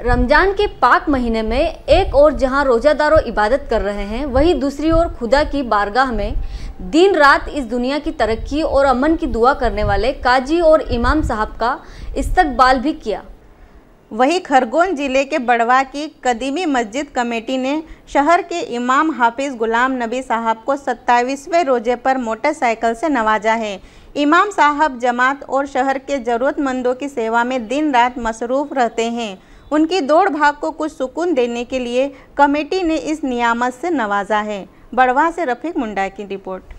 रमज़ान के पाक महीने में एक और जहां रोज़ादारों इबादत कर रहे हैं वहीं दूसरी ओर खुदा की बारगाह में दिन रात इस दुनिया की तरक्की और अमन की दुआ करने वाले काजी और इमाम साहब का इस्तकबाल भी किया वहीं खरगोन ज़िले के बड़वा की कदीमी मस्जिद कमेटी ने शहर के इमाम हाफिज़ गुलाम नबी साहब को सत्ताईसवें रोज़े पर मोटरसाइकिल से नवाजा है इमाम साहब जमात और शहर के ज़रूरतमंदों की सेवा में दिन रात मसरूफ़ रहते हैं उनकी दौड़ भाग को कुछ सुकून देने के लिए कमेटी ने इस नियामत से नवाजा है बड़वा से रफीक मुंडा की रिपोर्ट